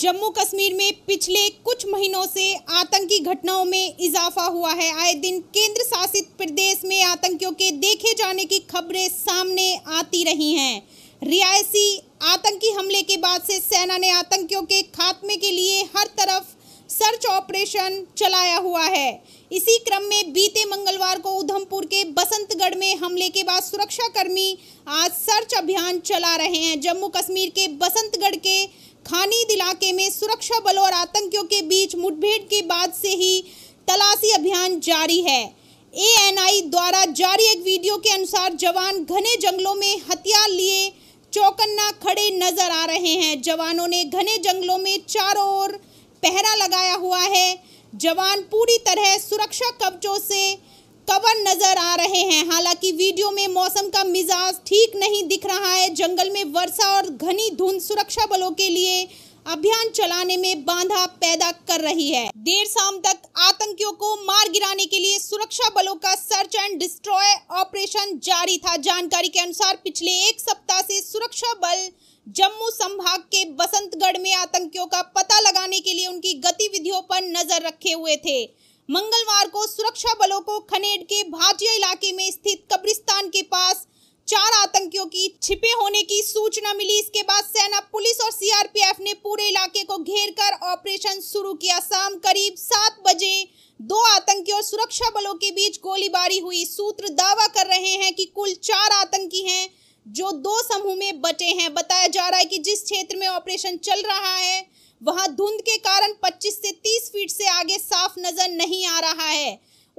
जम्मू कश्मीर में पिछले कुछ महीनों से आतंकी घटनाओं में इजाफा हुआ है आए दिन केंद्र शासित प्रदेश में आतंकियों के देखे जाने की खबरें सामने आती रही हैं रियासी आतंकी हमले के बाद से सेना ने आतंकियों के खात्मे के लिए हर तरफ सर्च ऑपरेशन चलाया हुआ है इसी क्रम में बीते मंगलवार को उधमपुर के बसंतगढ़ में हमले के बाद सुरक्षाकर्मी आज सर्च अभियान चला रहे हैं जम्मू कश्मीर के बसंतगढ़ के खानी इलाके में सुरक्षा बलों और आतंकियों के बीच मुठभेड़ के बाद से ही तलाशी अभियान जारी है एएनआई द्वारा जारी एक वीडियो के अनुसार जवान घने जंगलों में हथियार लिए चौकन्ना खड़े नजर आ रहे हैं जवानों ने घने जंगलों में चारों ओर पहरा लगाया हुआ है जवान पूरी तरह सुरक्षा कब्जों से कवर नजर आ रहे हैं हालांकि वीडियो में मौसम का मिजाज ठीक नहीं दिख रहा है जंगल में वर्षा और घनी धुंध सुरक्षा बलों के लिए अभियान चलाने में बाधा पैदा कर रही है देर शाम तक आतंकियों को मार गिराने के लिए सुरक्षा बलों का सर्च एंड डिस्ट्रॉय ऑपरेशन जारी था जानकारी के अनुसार पिछले एक सप्ताह से सुरक्षा बल जम्मू संभाग के बसंतगढ़ में आतंकियों का पता लगाने के लिए उनकी गतिविधियों पर नजर रखे हुए थे मंगलवार को सुरक्षा बलों को खनेड के भाटिया इलाके में स्थित कब्रिस्तान के पास चार आतंकियों की छिपे होने की सूचना मिली इसके बाद सेना पुलिस और सीआरपीएफ ने पूरे इलाके को घेर कर ऑपरेशन शुरू किया शाम करीब सात बजे दो आतंकी और सुरक्षा बलों के बीच गोलीबारी हुई सूत्र दावा कर रहे हैं कि कुल चार आतंकी हैं जो दो समूह में बटे हैं बताया जा रहा है कि जिस क्षेत्र में ऑपरेशन चल रहा है वहां धुंध के कारण नजर नहीं आ रहा है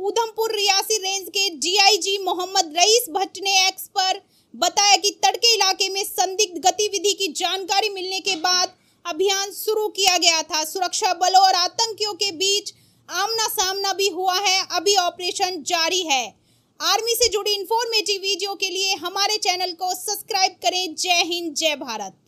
उधमपुर रियासी रेंज के जीआईजी मोहम्मद रईस भट्ट ने एक्स पर बताया कि तड़के इलाके में संदिग्ध गतिविधि की जानकारी मिलने के बाद अभियान शुरू किया गया था सुरक्षा बलों और आतंकियों के बीच आमना सामना भी हुआ है अभी ऑपरेशन जारी है आर्मी से जुड़ी इंफॉर्मेटिव वीडियो के लिए हमारे चैनल को सब्सक्राइब करें जय हिंद जय भारत